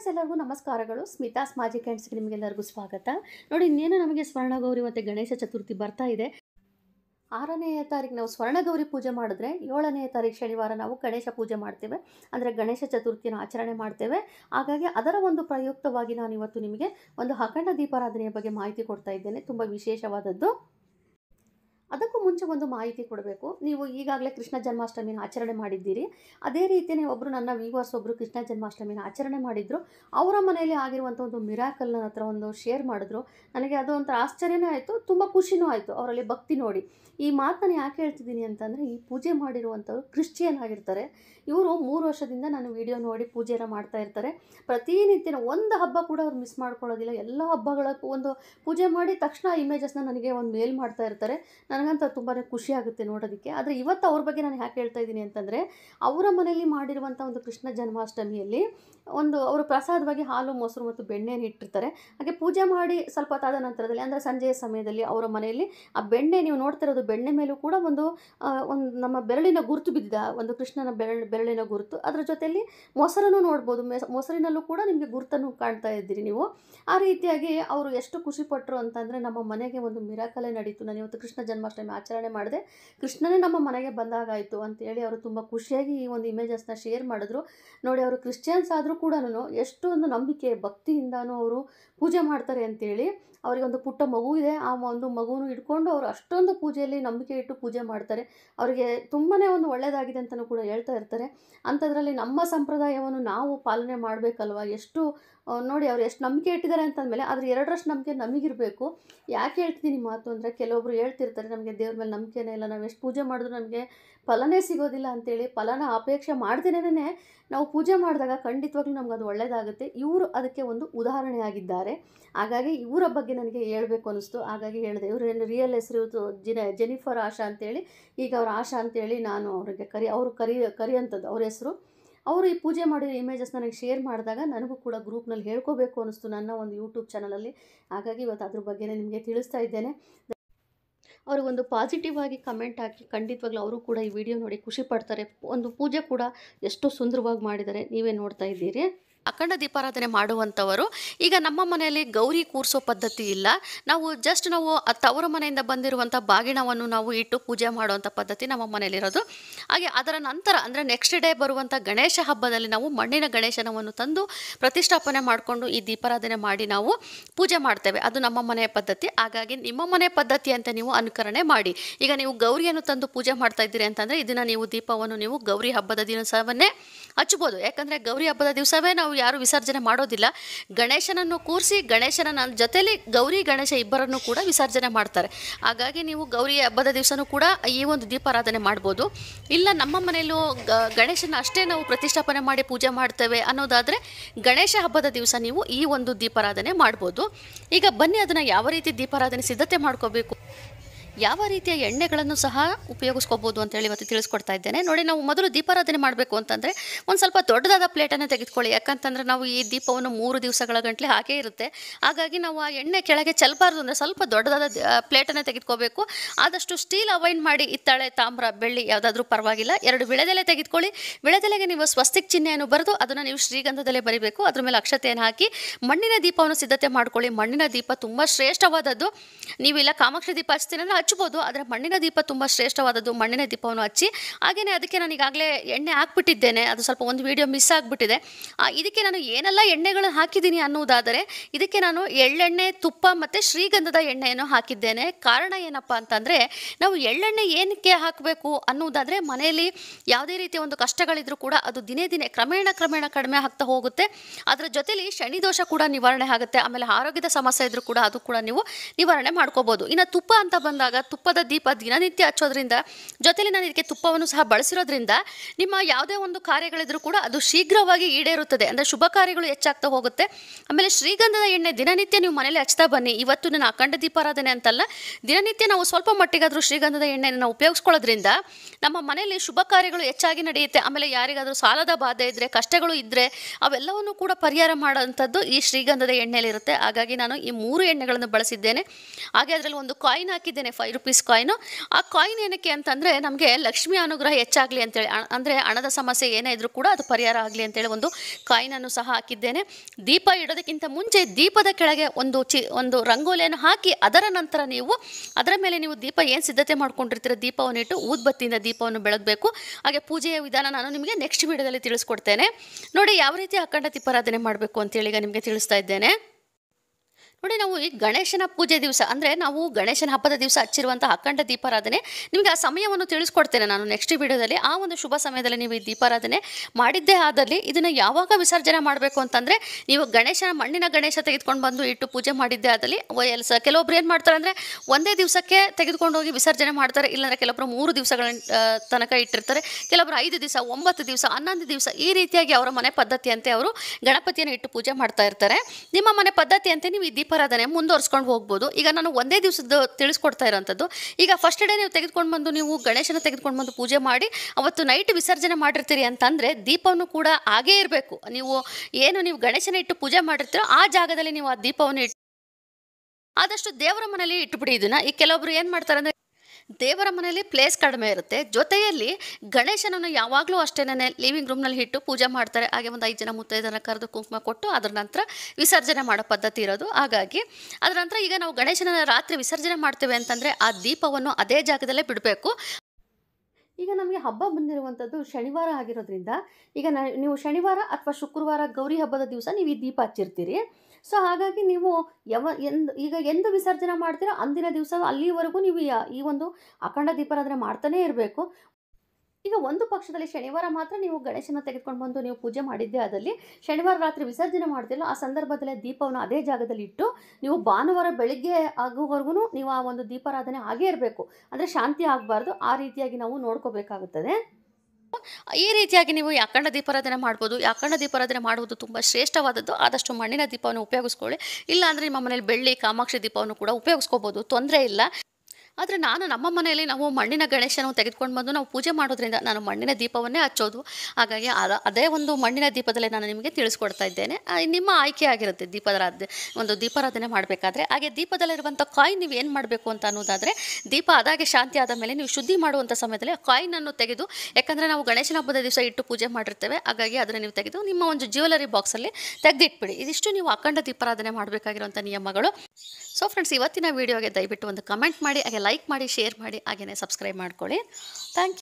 friends ಎಲ್ಲರಿಗೂ ನಮಸ್ಕಾರಗಳು ಸ್ಮಿತಾ ಸ್ಮಾಜಿ ಕ್ಯಾಂಡ್ಸ್ಗೆ ನಿಮಗೆಲ್ಲರಿಗೂ ಸ್ವಾಗತ ನೋಡಿ ಇನ್ನೇನು ನಮಗೆ ಸ್ವರ್ಣಗೌರಿ ಮತ್ತು ಗಣೇಶ ಚತುರ್ಥಿ ಬರ್ತಾ ಇದೆ ಆರನೆಯ ತಾರೀಕು ನಾವು ಸ್ವರ್ಣಗೌರಿ ಪೂಜೆ ಮಾಡಿದ್ರೆ ಏಳನೆಯ ತಾರೀಕು ಶನಿವಾರ ನಾವು ಗಣೇಶ ಪೂಜೆ ಮಾಡ್ತೇವೆ ಅಂದರೆ ಗಣೇಶ ಚತುರ್ಥಿನ ಆಚರಣೆ ಮಾಡ್ತೇವೆ ಹಾಗಾಗಿ ಅದರ ಒಂದು ಪ್ರಯುಕ್ತವಾಗಿ ನಾನು ಇವತ್ತು ನಿಮಗೆ ಒಂದು ಅಖಂಡ ದೀಪಾರಾಧನೆಯ ಬಗ್ಗೆ ಮಾಹಿತಿ ಕೊಡ್ತಾ ಇದ್ದೇನೆ ತುಂಬ ವಿಶೇಷವಾದದ್ದು ಅದಕ್ಕೂ ಮುಂಚೆ ಒಂದು ಮಾಹಿತಿ ಕೊಡಬೇಕು ನೀವು ಈಗಾಗಲೇ ಕೃಷ್ಣ ಜನ್ಮಾಷ್ಟಮಿನ ಆಚರಣೆ ಮಾಡಿದ್ದೀರಿ ಅದೇ ರೀತಿಯೇ ಒಬ್ಬರು ನನ್ನ ವೀವರ್ಸ್ ಒಬ್ಬರು ಕೃಷ್ಣ ಜನ್ಮಾಷ್ಟಮಿನ ಆಚರಣೆ ಮಾಡಿದ್ರು ಅವರ ಮನೆಯಲ್ಲಿ ಆಗಿರುವಂಥ ಒಂದು ಮಿರಾಕಲ್ ನನ್ನ ಹತ್ರ ಒಂದು ಶೇರ್ ಮಾಡಿದ್ರು ನನಗೆ ಅದು ಒಂಥರ ಆಶ್ಚರ್ಯನೇ ಆಯಿತು ತುಂಬ ಖುಷಿನೂ ಆಯಿತು ಅವರಲ್ಲಿ ಭಕ್ತಿ ನೋಡಿ ಈ ಮಾತನ್ನು ಯಾಕೆ ಹೇಳ್ತಿದ್ದೀನಿ ಅಂತಂದರೆ ಈ ಪೂಜೆ ಮಾಡಿರುವಂಥವ್ರು ಕ್ರಿಶ್ಚಿಯನ್ ಆಗಿರ್ತಾರೆ ಇವರು ಮೂರು ವರ್ಷದಿಂದ ನಾನು ವಿಡಿಯೋ ನೋಡಿ ಪೂಜೆಯನ್ನು ಮಾಡ್ತಾ ಇರ್ತಾರೆ ಪ್ರತಿನಿತ್ಯನ ಒಂದು ಹಬ್ಬ ಕೂಡ ಅವ್ರು ಮಿಸ್ ಮಾಡ್ಕೊಳ್ಳೋದಿಲ್ಲ ಎಲ್ಲ ಹಬ್ಬಗಳಕ್ಕೂ ಒಂದು ಪೂಜೆ ಮಾಡಿ ತಕ್ಷಣ ಇಮೇಜಸ್ನ ನನಗೆ ಒಂದು ಮೇಲ್ ಮಾಡ್ತಾ ಇರ್ತಾರೆ ನನಗಂತ ತುಂಬಾ ಖುಷಿ ಆಗುತ್ತೆ ನೋಡೋದಕ್ಕೆ ಆದರೆ ಇವತ್ತು ಅವ್ರ ಬಗ್ಗೆ ನಾನು ಯಾಕೆ ಹೇಳ್ತಾ ಇದ್ದೀನಿ ಅಂತಂದರೆ ಅವರ ಮನೆಯಲ್ಲಿ ಮಾಡಿರುವಂಥ ಒಂದು ಕೃಷ್ಣ ಜನ್ಮಾಷ್ಟಮಿಯಲ್ಲಿ ಒಂದು ಅವರು ಪ್ರಸಾದವಾಗಿ ಹಾಲು ಮೊಸರು ಮತ್ತು ಬೆಣ್ಣೆಯನ್ನು ಇಟ್ಟಿರ್ತಾರೆ ಹಾಗೆ ಪೂಜೆ ಮಾಡಿ ಸ್ವಲ್ಪ ಹೊತ್ತಾದ ನಂತರದಲ್ಲಿ ಅಂದರೆ ಸಂಜೆಯ ಸಮಯದಲ್ಲಿ ಅವರ ಮನೆಯಲ್ಲಿ ಆ ಬೆಣ್ಣೆ ನೀವು ನೋಡ್ತಾ ಬೆಣ್ಣೆ ಮೇಲೂ ಕೂಡ ಒಂದು ಒಂದು ನಮ್ಮ ಬೆರಳಿನ ಗುರುತು ಬಿದ್ದಿದೆ ಒಂದು ಕೃಷ್ಣನ ಬೆರಳು ಬೆರಳಿನ ಗುರುತು ಅದರ ಜೊತೆಯಲ್ಲಿ ಮೊಸರನ್ನು ನೋಡ್ಬೋದು ಮೊಸರಿನಲ್ಲೂ ಕೂಡ ನಿಮಗೆ ಗುರುತನ್ನು ಕಾಣ್ತಾ ಇದ್ದೀರಿ ನೀವು ಆ ರೀತಿಯಾಗಿ ಅವರು ಎಷ್ಟು ಖುಷಿಪಟ್ಟರು ಅಂತಂದರೆ ನಮ್ಮ ಮನೆಗೆ ಒಂದು ಮಿರಾಕಲೆ ನಡೀತು ನಾನು ಇವತ್ತು ಕೃಷ್ಣ ಜನ್ಮಾಷ್ಟಮಿ ಆಚರಣೆ ಮಾಡಿದೆ ಕೃಷ್ಣನೇ ನಮ್ಮ ಮನೆಗೆ ಬಂದಾಗಾಯಿತು ಅಂತೇಳಿ ಅವರು ತುಂಬ ಖುಷಿಯಾಗಿ ಈ ಒಂದು ಇಮೇಜಸ್ನ ಶೇರ್ ಮಾಡಿದ್ರು ನೋಡಿ ಅವರು ಕ್ರಿಶ್ಚಿಯನ್ಸ್ ಆದರೂ ಕೂಡ ಎಷ್ಟೊಂದು ನಂಬಿಕೆ ಭಕ್ತಿಯಿಂದನೂ ಅವರು ಪೂಜೆ ಮಾಡ್ತಾರೆ ಅಂತೇಳಿ ಒಂದು ಪುಟ್ಟ ಮಗು ಇದೆ ಆ ಒಂದು ಮಗುವನ್ನು ಇಟ್ಕೊಂಡು ಅವರು ಅಷ್ಟೊಂದು ಪೂಜೆಯಲ್ಲಿ ನಂಬಿಕೆ ಇಟ್ಟು ಪೂಜೆ ಮಾಡ್ತಾರೆ ಅವರಿಗೆ ತುಂಬಾ ಒಂದು ಒಳ್ಳೆಯದಾಗಿದೆ ಅಂತಲೂ ಕೂಡ ಹೇಳ್ತಾ ಇರ್ತಾರೆ ಅಂಥದ್ರಲ್ಲಿ ನಮ್ಮ ಸಂಪ್ರದಾಯವನ್ನು ನಾವು ಪಾಲನೆ ಮಾಡಬೇಕಲ್ವ ಎಷ್ಟು ನೋಡಿ ಅವ್ರು ಎಷ್ಟು ನಂಬಿಕೆ ಇಟ್ಟಿದ್ದಾರೆ ಅಂತಂದಮೇಲೆ ಆದರೆ ಎರಡರಷ್ಟು ನಂಬಿಕೆ ನಮಗಿರಬೇಕು ಯಾಕೆ ಹೇಳ್ತಿದ್ದೀನಿ ಮಾತು ಅಂದರೆ ಕೆಲವೊಬ್ರು ಹೇಳ್ತಿರ್ತಾರೆ ನಮಗೆ ದೇವ್ರ ಮೇಲೆ ನಂಬಿಕೆನೇ ಇಲ್ಲ ನಾವು ಎಷ್ಟು ಪೂಜೆ ಮಾಡಿದ್ರು ನಮಗೆ ಫಲನೇ ಸಿಗೋದಿಲ್ಲ ಅಂತೇಳಿ ಫಲನ ಅಪೇಕ್ಷೆ ಮಾಡ್ದೇನೇ ನಾವು ಪೂಜೆ ಮಾಡಿದಾಗ ಖಂಡಿತವಾಗ್ಲೂ ನಮ್ಗೆ ಅದು ಒಳ್ಳೆಯದಾಗುತ್ತೆ ಇವರು ಅದಕ್ಕೆ ಒಂದು ಉದಾಹರಣೆಯಾಗಿದ್ದಾರೆ ಹಾಗಾಗಿ ಇವರ ಬಗ್ಗೆ ನನಗೆ ಹೇಳಬೇಕು ಅನಿಸ್ತು ಹಾಗಾಗಿ ಹೇಳಿದೆ ಏನು ರಿಯಲ್ ಹೆಸರು ಜಿನ ಜೆನಿಫರ್ ಆಶಾ ಅಂತೇಳಿ ಈಗ ಅವ್ರ ಆಶಾ ಅಂತೇಳಿ ನಾನು ಅವ್ರಿಗೆ ಕರಿ ಅವರು ಕರಿ ಕರಿಯಂಥದ್ದು ಅವ್ರ ಹೆಸರು ಅವರು ಈ ಪೂಜೆ ಮಾಡಿರೋ ಇಮೇಜಸ್ ನನಗೆ ಶೇರ್ ಮಾಡಿದಾಗ ನನಗೂ ಕೂಡ ಗ್ರೂಪ್ನಲ್ಲಿ ಹೇಳ್ಕೋಬೇಕು ಅನಿಸ್ತು ನನ್ನ ಒಂದು ಯೂಟ್ಯೂಬ್ ಚಾನಲಲ್ಲಿ ಹಾಗಾಗಿ ಇವತ್ತು ಅದ್ರ ಬಗ್ಗೆನೇ ನಿಮಗೆ ತಿಳಿಸ್ತಾ ಇದ್ದೇನೆ ಅವ್ರಿಗೊಂದು ಪಾಸಿಟಿವ್ ಆಗಿ ಕಮೆಂಟ್ ಹಾಕಿ ಖಂಡಿತವಾಗ್ಲೂ ಅವರು ಕೂಡ ಈ ವಿಡಿಯೋ ನೋಡಿ ಖುಷಿ ಪಡ್ತಾರೆ ಒಂದು ಪೂಜೆ ಕೂಡ ಎಷ್ಟು ಸುಂದರವಾಗಿ ಮಾಡಿದ್ದಾರೆ ನೀವೇ ನೋಡ್ತಾ ಇದ್ದೀರಿ ಅಖಂಡ ದೀಪಾರಾಧನೆ ಮಾಡುವಂಥವರು ಈಗ ನಮ್ಮ ಮನೆಯಲ್ಲಿ ಗೌರಿ ಕೂರಿಸೋ ಪದ್ಧತಿ ಇಲ್ಲ ನಾವು ಜಸ್ಟ್ ನಾವು ತವರ ಮನೆಯಿಂದ ಬಂದಿರುವಂಥ ಬಾಗಿಣವನ್ನು ನಾವು ಇಟ್ಟು ಪೂಜೆ ಮಾಡುವಂಥ ಪದ್ಧತಿ ನಮ್ಮ ಮನೆಯಲ್ಲಿರೋದು ಹಾಗೆ ಅದರ ನಂತರ ಅಂದರೆ ನೆಕ್ಸ್ಟ್ ಡೇ ಬರುವಂಥ ಗಣೇಶ ಹಬ್ಬದಲ್ಲಿ ನಾವು ಮಣ್ಣಿನ ಗಣೇಶನವನ್ನು ತಂದು ಪ್ರತಿಷ್ಠಾಪನೆ ಮಾಡಿಕೊಂಡು ಈ ದೀಪಾರಾಧನೆ ಮಾಡಿ ನಾವು ಪೂಜೆ ಮಾಡ್ತೇವೆ ಅದು ನಮ್ಮ ಮನೆಯ ಪದ್ಧತಿ ಹಾಗಾಗಿ ನಿಮ್ಮ ಮನೆ ಪದ್ಧತಿ ಅಂತ ನೀವು ಅನುಕರಣೆ ಮಾಡಿ ಈಗ ನೀವು ಗೌರಿಯನ್ನು ತಂದು ಪೂಜೆ ಮಾಡ್ತಾ ಇದ್ದೀರಿ ಅಂತಂದರೆ ಇದನ್ನು ನೀವು ದೀಪವನ್ನು ನೀವು ಗೌರಿ ಹಬ್ಬದ ದಿವಸವನ್ನೇ ಹಚ್ಬೋದು ಯಾಕಂದರೆ ಗೌರಿ ಹಬ್ಬದ ದಿವಸವೇ ನಾವು ಯಾರೂ ವಿಸರ್ಜನೆ ಮಾಡೋದಿಲ್ಲ ಗಣೇಶನನ್ನು ಕೂರಿಸಿ ಗಣೇಶನ ಜೊತೆಲಿ ಗೌರಿ ಗಣೇಶ ಇಬ್ಬರನ್ನು ಕೂಡ ವಿಸರ್ಜನೆ ಮಾಡ್ತಾರೆ ಹಾಗಾಗಿ ನೀವು ಗೌರಿ ಹಬ್ಬದ ದಿವಸನೂ ಕೂಡ ಈ ಒಂದು ದೀಪಾರಾಧನೆ ಮಾಡ್ಬೋದು ಇಲ್ಲ ನಮ್ಮ ಮನೆಯಲ್ಲೂ ಗಣೇಶನ ಅಷ್ಟೇ ನಾವು ಪ್ರತಿಷ್ಠಾಪನೆ ಮಾಡಿ ಪೂಜೆ ಮಾಡ್ತೇವೆ ಅನ್ನೋದಾದರೆ ಗಣೇಶ ಹಬ್ಬದ ದಿವಸ ನೀವು ಈ ಒಂದು ದೀಪಾರಾಧನೆ ಮಾಡ್ಬೋದು ಈಗ ಬನ್ನಿ ಅದನ್ನು ಯಾವ ರೀತಿ ದೀಪಾರಾಧನೆ ಸಿದ್ಧತೆ ಮಾಡ್ಕೋಬೇಕು ಯಾವ ರೀತಿಯ ಎಣ್ಣೆಗಳನ್ನು ಸಹ ಉಪಯೋಗಿಸ್ಕೋಬೋದು ಅಂತೇಳಿ ಮತ್ತೆ ತಿಳಿಸ್ಕೊಡ್ತಾ ಇದ್ದೇನೆ ನೋಡಿ ನಾವು ಮೊದಲು ದೀಪಾರಾಧನೆ ಮಾಡಬೇಕು ಅಂತಂದರೆ ಒಂದು ಸ್ವಲ್ಪ ದೊಡ್ಡದಾದ ಪ್ಲೇಟನ್ನು ತೆಗೆದುಕೊಳ್ಳಿ ಯಾಕಂತಂದರೆ ನಾವು ಈ ದೀಪವನ್ನು ಮೂರು ದಿವಸಗಳ ಗಂಟಲೆ ಹಾಗೆ ಇರುತ್ತೆ ಹಾಗಾಗಿ ನಾವು ಆ ಎಣ್ಣೆ ಕೆಳಗೆ ಚೆಲ್ಬಾರ್ದು ಅಂದರೆ ಸ್ವಲ್ಪ ದೊಡ್ಡದಾದ ಪ್ಲೇಟನ್ನು ತೆಗೆದುಕೋಬೇಕು ಆದಷ್ಟು ಸ್ಟೀಲ್ ಅವಾಯ್ಡ್ ಮಾಡಿ ಇತ್ತಾಳೆ ತಾಮ್ರ ಬೆಳ್ಳಿ ಯಾವುದಾದ್ರೂ ಪರವಾಗಿಲ್ಲ ಎರಡು ವಿಳೆದೆಲೆ ತೆಗೆದುಕೊಳ್ಳಿ ವಿಳೆದೆಲೆಗೆ ನೀವು ಸ್ವಸ್ತಿಕ್ ಚಿಹ್ನೆಯನ್ನು ಬರೆದು ಅದನ್ನು ನೀವು ಶ್ರೀಗಂಧದಲ್ಲೇ ಬರೀಬೇಕು ಅದರ ಮೇಲೆ ಅಕ್ಷತೆಯನ್ನು ಹಾಕಿ ಮಣ್ಣಿನ ದೀಪವನ್ನು ಸಿದ್ಧತೆ ಮಾಡ್ಕೊಳ್ಳಿ ಮಣ್ಣಿನ ದೀಪ ತುಂಬ ಶ್ರೇಷ್ಠವಾದದ್ದು ನೀವಿಲ್ಲ ಕಾಮಾಕ್ಷಿ ದೀಪ ಹಚ್ತೀನಂದ್ರೆ ಹಚ್ಬೋದು ಆದರೆ ಮಣ್ಣಿನ ದೀಪ ತುಂಬ ಶ್ರೇಷ್ಠವಾದದ್ದು ಮಣ್ಣಿನ ದೀಪವನ್ನು ಹಚ್ಚಿ ಹಾಗೆಯೇ ಅದಕ್ಕೆ ನಾನು ಈಗಾಗಲೇ ಎಣ್ಣೆ ಹಾಕ್ಬಿಟ್ಟಿದ್ದೇನೆ ಅದು ಸ್ವಲ್ಪ ಒಂದು ವೀಡಿಯೋ ಮಿಸ್ ಆಗಿಬಿಟ್ಟಿದೆ ಇದಕ್ಕೆ ನಾನು ಏನೆಲ್ಲ ಎಣ್ಣೆಗಳನ್ನು ಹಾಕಿದ್ದೀನಿ ಅನ್ನುವುದಾದರೆ ಇದಕ್ಕೆ ನಾನು ಎಳ್ಳೆಣ್ಣೆ ತುಪ್ಪ ಮತ್ತು ಶ್ರೀಗಂಧದ ಎಣ್ಣೆಯನ್ನು ಹಾಕಿದ್ದೇನೆ ಕಾರಣ ಏನಪ್ಪ ಅಂತಂದರೆ ನಾವು ಎಳ್ಳೆಣ್ಣೆ ಏನಕ್ಕೆ ಹಾಕಬೇಕು ಅನ್ನುವುದಾದರೆ ಮನೆಯಲ್ಲಿ ಯಾವುದೇ ರೀತಿಯ ಒಂದು ಕಷ್ಟಗಳಿದ್ರೂ ಕೂಡ ಅದು ದಿನೇ ದಿನೇ ಕ್ರಮೇಣ ಕ್ರಮೇಣ ಕಡಿಮೆ ಆಗ್ತಾ ಹೋಗುತ್ತೆ ಅದರ ಜೊತೆಲಿ ಶನಿದೋಷ ಕೂಡ ನಿವಾರಣೆ ಆಗುತ್ತೆ ಆಮೇಲೆ ಆರೋಗ್ಯದ ಸಮಸ್ಯೆ ಇದ್ರೂ ಕೂಡ ಅದು ಕೂಡ ನೀವು ನಿವಾರಣೆ ಮಾಡ್ಕೋಬೋದು ಇನ್ನು ತುಪ್ಪ ಅಂತ ಬಂದಾಗ ಮಾಡುವಾಗ ತುಪ್ಪದ ದೀಪ ದಿನನಿತ್ಯ ಹಚ್ಚೋದ್ರಿಂದ ಜೊತೆಯಲ್ಲಿ ನಾನು ಇದಕ್ಕೆ ತುಪ್ಪವನ್ನು ಸಹ ಬಳಸಿರೋದ್ರಿಂದ ನಿಮ್ಮ ಯಾವುದೇ ಒಂದು ಕಾರ್ಯಗಳಿದ್ರೂ ಕೂಡ ಅದು ಶೀಘ್ರವಾಗಿ ಈಡೇರುತ್ತದೆ ಅಂದರೆ ಶುಭ ಕಾರ್ಯಗಳು ಹೆಚ್ಚಾಗ್ತಾ ಹೋಗುತ್ತೆ ಆಮೇಲೆ ಶ್ರೀಗಂಧದ ಎಣ್ಣೆ ದಿನನಿತ್ಯ ನೀವು ಮನೇಲಿ ಹಚ್ತಾ ಬನ್ನಿ ಇವತ್ತು ನಾನು ಅಖಂಡ ದೀಪಾರಾಧನೆ ಅಂತಲ್ಲ ದಿನನಿತ್ಯ ನಾವು ಸ್ವಲ್ಪ ಮಟ್ಟಿಗಾದರೂ ಶ್ರೀಗಂಧದ ಎಣ್ಣೆಯನ್ನು ನಾವು ಉಪಯೋಗಿಸ್ಕೊಳ್ಳೋದ್ರಿಂದ ನಮ್ಮ ಮನೆಯಲ್ಲಿ ಶುಭ ಕಾರ್ಯಗಳು ಹೆಚ್ಚಾಗಿ ನಡೆಯುತ್ತೆ ಆಮೇಲೆ ಯಾರಿಗಾದರೂ ಸಾಲದ ಬಾಧೆ ಇದ್ದರೆ ಕಷ್ಟಗಳು ಇದ್ದರೆ ಅವೆಲ್ಲವನ್ನು ಕೂಡ ಪರಿಹಾರ ಮಾಡೋವಂಥದ್ದು ಈ ಶ್ರೀಗಂಧದ ಎಣ್ಣೆಯಲ್ಲಿರುತ್ತೆ ಹಾಗಾಗಿ ನಾನು ಈ ಮೂರು ಎಣ್ಣೆಗಳನ್ನು ಬಳಸಿದ್ದೇನೆ ಹಾಗೆ ಅದರಲ್ಲಿ ಒಂದು ಕಾಯಿನ್ ಹಾಕಿದ್ದೇನೆ ಫೈವ್ ರುಪೀಸ್ ಕಾಯ್ನು ಆ ಕಾಯಿನ್ ಏನಕ್ಕೆ ಅಂತಂದರೆ ನಮಗೆ ಲಕ್ಷ್ಮಿ ಅನುಗ್ರಹ ಹೆಚ್ಚಾಗಲಿ ಅಂತೇಳಿ ಅಂದರೆ ಹಣದ ಸಮಸ್ಯೆ ಏನೇ ಇದ್ರೂ ಕೂಡ ಅದು ಪರಿಹಾರ ಆಗಲಿ ಅಂತೇಳಿ ಒಂದು ಕಾಯಿನನ್ನು ಸಹ ಹಾಕಿದ್ದೇನೆ ದೀಪ ಇಡೋದಕ್ಕಿಂತ ಮುಂಚೆ ದೀಪದ ಕೆಳಗೆ ಒಂದು ಚಿ ಒಂದು ರಂಗೋಲಿಯನ್ನು ಹಾಕಿ ಅದರ ನಂತರ ನೀವು ಅದರ ಮೇಲೆ ನೀವು ದೀಪ ಏನು ಸಿದ್ಧತೆ ಮಾಡ್ಕೊಂಡಿರ್ತೀರ ದೀಪವನ್ನು ಇಟ್ಟು ಊದ್ಬತ್ತಿಯಿಂದ ದೀಪವನ್ನು ಬೆಳಗಬೇಕು ಹಾಗೆ ಪೂಜೆಯ ವಿಧಾನ ನಾನು ನಿಮಗೆ ನೆಕ್ಸ್ಟ್ ವಿಡಿಯೋದಲ್ಲಿ ತಿಳಿಸ್ಕೊಡ್ತೇನೆ ನೋಡಿ ಯಾವ ರೀತಿ ಅಖಂಡ ದೀಪಾರಾಧನೆ ಮಾಡಬೇಕು ಅಂತೇಳಿ ಈಗ ನಿಮಗೆ ತಿಳಿಸ್ತಾ ಇದ್ದೇನೆ ನೋಡಿ ನಾವು ಈ ಗಣೇಶನ ಪೂಜೆ ದಿವಸ ಅಂದರೆ ನಾವು ಗಣೇಶನ ಹಬ್ಬದ ದಿವಸ ಹಚ್ಚಿರುವಂಥ ಅಖಂಡ ದೀಪಾರಾಧನೆ ನಿಮಗೆ ಆ ಸಮಯವನ್ನು ತಿಳಿಸ್ಕೊಡ್ತೇನೆ ನಾನು ನೆಕ್ಸ್ಟ್ ವಿಡಿಯೋದಲ್ಲಿ ಆ ಒಂದು ಶುಭ ಸಮಯದಲ್ಲಿ ನೀವು ಈ ದೀಪಾರಾಧನೆ ಮಾಡಿದ್ದೇ ಆದಲ್ಲಿ ಇದನ್ನು ಯಾವಾಗ ವಿಸರ್ಜನೆ ಮಾಡಬೇಕು ಅಂತಂದರೆ ನೀವು ಗಣೇಶನ ಮಣ್ಣಿನ ಗಣೇಶ ತೆಗೆದುಕೊಂಡು ಬಂದು ಇಟ್ಟು ಪೂಜೆ ಮಾಡಿದ್ದೇ ಆದಲ್ಲಿ ಎಲ್ಸ ಕೆಲವೊಬ್ರು ಏನು ಮಾಡ್ತಾರೆ ಅಂದರೆ ಒಂದೇ ದಿವಸಕ್ಕೆ ತೆಗೆದುಕೊಂಡು ಹೋಗಿ ವಿಸರ್ಜನೆ ಮಾಡ್ತಾರೆ ಇಲ್ಲಾಂದರೆ ಕೆಲವೊಬ್ಬರು ಮೂರು ದಿವಸಗಳ ತನಕ ಇಟ್ಟಿರ್ತಾರೆ ಕೆಲವೊಬ್ಬರು ಐದು ದಿವಸ ಒಂಬತ್ತು ದಿವಸ ಹನ್ನೊಂದು ದಿವಸ ಈ ರೀತಿಯಾಗಿ ಅವರ ಮನೆ ಪದ್ಧತಿಯಂತೆ ಅವರು ಗಣಪತಿಯನ್ನು ಇಟ್ಟು ಪೂಜೆ ಮಾಡ್ತಾ ಇರ್ತಾರೆ ನಿಮ್ಮ ಮನೆ ಪದ್ಧತಿಯಂತೆ ನೀವು ಈ ದೀಪ ಬರೋದನ್ನೇ ಮುಂದುವರ್ಸ್ಕೊಂಡು ಹೋಗ್ಬೋದು ಈಗ ನಾನು ಒಂದೇ ದಿವಸದ ತಿಳಿಸ್ಕೊಡ್ತಾ ಇರೋಂಥದ್ದು ಈಗ ಫಸ್ಟ್ ಡೇ ನೀವು ತೆಗೆದುಕೊಂಡು ಬಂದು ನೀವು ಗಣೇಶನ ತೆಗೆದುಕೊಂಡು ಬಂದು ಪೂಜೆ ಮಾಡಿ ಅವತ್ತು ನೈಟ್ ವಿಸರ್ಜನೆ ಮಾಡಿರ್ತೀರಿ ಅಂತಂದರೆ ದೀಪವನ್ನು ಕೂಡ ಹಾಗೇ ಇರಬೇಕು ನೀವು ಏನು ನೀವು ಗಣೇಶನ ಇಟ್ಟು ಪೂಜೆ ಮಾಡಿರ್ತೀರೋ ಆ ಜಾಗದಲ್ಲಿ ನೀವು ಆ ದೀಪವನ್ನು ಇಟ್ಟು ಆದಷ್ಟು ದೇವರ ಮನೆಯಲ್ಲಿ ಇಟ್ಟುಬಿಡಿ ಇದನ್ನ ಈ ಕೆಲವೊಬ್ರು ಏನು ಮಾಡ್ತಾರೆ ಅಂದರೆ ದೇವರ ಮನೆಯಲ್ಲಿ ಪ್ಲೇಸ್ ಕಡಿಮೆ ಇರುತ್ತೆ ಜೊತೆಯಲ್ಲಿ ಗಣೇಶನನ್ನು ಯಾವಾಗಲೂ ಅಷ್ಟೇನೇ ಲಿವಿಂಗ್ ರೂಮ್ನಲ್ಲಿ ಇಟ್ಟು ಪೂಜೆ ಮಾಡ್ತಾರೆ ಹಾಗೆ ಒಂದು ಐದು ಜನ ಮುತ್ತೈದನ ಕರೆದು ಕುಂಕುಮ ಕೊಟ್ಟು ಅದರ ನಂತರ ವಿಸರ್ಜನೆ ಮಾಡೋ ಪದ್ಧತಿ ಇರೋದು ಹಾಗಾಗಿ ಅದರ ನಂತರ ಈಗ ನಾವು ಗಣೇಶನನ್ನು ರಾತ್ರಿ ವಿಸರ್ಜನೆ ಮಾಡ್ತೇವೆ ಅಂತಂದರೆ ಆ ದೀಪವನ್ನು ಅದೇ ಜಾಗದಲ್ಲೇ ಬಿಡಬೇಕು ಈಗ ನಮಗೆ ಹಬ್ಬ ಬಂದಿರುವಂಥದ್ದು ಶನಿವಾರ ಆಗಿರೋದ್ರಿಂದ ಈಗ ನೀವು ಶನಿವಾರ ಅಥವಾ ಶುಕ್ರವಾರ ಗೌರಿ ಹಬ್ಬದ ದಿವಸ ನೀವು ಈ ದೀಪ ಹಚ್ಚಿರ್ತೀರಿ ಸೊ ಹಾಗಾಗಿ ನೀವು ಯಾವ ಎಂದು ಈಗ ಎಂದು ವಿಸರ್ಜನೆ ಮಾಡ್ತೀರೋ ಅಂದಿನ ದಿವಸ ಅಲ್ಲಿವರೆಗೂ ನೀವು ಈ ಒಂದು ಅಖಂಡ ದೀಪಾರಾಧನೆ ಮಾಡ್ತಾನೇ ಇರಬೇಕು ಈಗ ಒಂದು ಪಕ್ಷದಲ್ಲಿ ಶನಿವಾರ ಮಾತ್ರ ನೀವು ಗಣೇಶನ ತೆಗೆದುಕೊಂಡು ಬಂದು ನೀವು ಪೂಜೆ ಮಾಡಿದ್ದೆ ಅದರಲ್ಲಿ ಶನಿವಾರ ರಾತ್ರಿ ವಿಸರ್ಜನೆ ಮಾಡ್ತಿಲ್ಲ ಆ ಸಂದರ್ಭದಲ್ಲಿ ದೀಪವನ್ನು ಅದೇ ಜಾಗದಲ್ಲಿ ಇಟ್ಟು ನೀವು ಭಾನುವಾರ ಬೆಳಿಗ್ಗೆ ಆಗುವವರೆಗೂ ನೀವು ಆ ಒಂದು ದೀಪಾರಾಧನೆ ಆಗೇ ಇರಬೇಕು ಅಂದರೆ ಶಾಂತಿ ಆಗಬಾರ್ದು ಆ ರೀತಿಯಾಗಿ ನಾವು ನೋಡ್ಕೋಬೇಕಾಗುತ್ತದೆ ಈ ರೀತಿಯಾಗಿ ನೀವು ಯಾಕಂಡ ದೀಪಾರಾಧನೆ ಮಾಡ್ಬೋದು ಯಾಕಂಡ ದೀಪಾರಾಧನೆ ಮಾಡುವುದು ತುಂಬ ಶ್ರೇಷ್ಠವಾದದ್ದು ಆದಷ್ಟು ಮಣ್ಣಿನ ದೀಪವನ್ನು ಉಪಯೋಗಿಸ್ಕೊಳ್ಳಿ ಇಲ್ಲ ನಿಮ್ಮ ಮನೇಲಿ ಬೆಳ್ಳಿ ಕಾಮಾಕ್ಷಿ ದೀಪವನ್ನು ಕೂಡ ಉಪಯೋಗಿಸ್ಕೋಬೋದು ತೊಂದರೆ ಇಲ್ಲ ಆದರೆ ನಾನು ನಮ್ಮ ಮನೆಯಲ್ಲಿ ನಾವು ಮಣ್ಣಿನ ಗಣೇಶನ ತೆಗೆದುಕೊಂಡು ಬಂದು ನಾವು ಪೂಜೆ ಮಾಡೋದ್ರಿಂದ ನಾನು ಮಣ್ಣಿನ ದೀಪವನ್ನೇ ಹಚ್ಚೋದು ಹಾಗಾಗಿ ಅದೇ ಒಂದು ಮಣ್ಣಿನ ದೀಪದಲ್ಲೇ ನಾನು ನಿಮಗೆ ತಿಳಿಸ್ಕೊಡ್ತಾ ಇದ್ದೇನೆ ನಿಮ್ಮ ಆಯ್ಕೆ ಆಗಿರುತ್ತೆ ದೀಪರಾಧನೆ ಒಂದು ದೀಪಾರಾಧನೆ ಮಾಡಬೇಕಾದ್ರೆ ಹಾಗೆ ದೀಪದಲ್ಲಿರುವಂಥ ಕಾಯಿನ್ ನೀವು ಏನು ಮಾಡಬೇಕು ಅಂತ ಅನ್ನೋದಾದರೆ ದೀಪ ಅದಾಗೆ ಶಾಂತಿ ಆದ ಮೇಲೆ ನೀವು ಶುದ್ಧಿ ಮಾಡುವಂಥ ಸಮಯದಲ್ಲಿ ಆ ಕಾಯಿನನ್ನು ತೆಗೆದು ಯಾಕಂದರೆ ನಾವು ಗಣೇಶನ ಹಬ್ಬದ ದಿವಸ ಇಟ್ಟು ಪೂಜೆ ಮಾಡಿರ್ತೇವೆ ಹಾಗಾಗಿ ಅದನ್ನು ನೀವು ತೆಗೆದು ನಿಮ್ಮ ಒಂದು ಜ್ಯುವೆಲರಿ ಬಾಕ್ಸಲ್ಲಿ ತೆಗೆದಿಟ್ಬಿಡಿ ಇದಿಷ್ಟು ನೀವು ಅಖಂಡ ದೀಪಾರಾಧನೆ ಮಾಡಬೇಕಾಗಿರುವಂಥ ನಿಯಮಗಳು ಸೊ ಫ್ರೆಂಡ್ಸ್ ಇವತ್ತಿನ ವೀಡಿಯೋಗೆ ದಯವಿಟ್ಟು ಒಂದು ಕಮೆಂಟ್ ಮಾಡಿ ಹಾಗೆ ಲೈಕ್ ಮಾಡಿ ಶೇರ್ ಮಾಡಿ ಹಾಗೆಯೇ ಸಬ್ಸ್ಕ್ರೈಬ್ ಮಾಡ್ಕೊಳ್ಳಿ ಥ್ಯಾಂಕ್ ಯು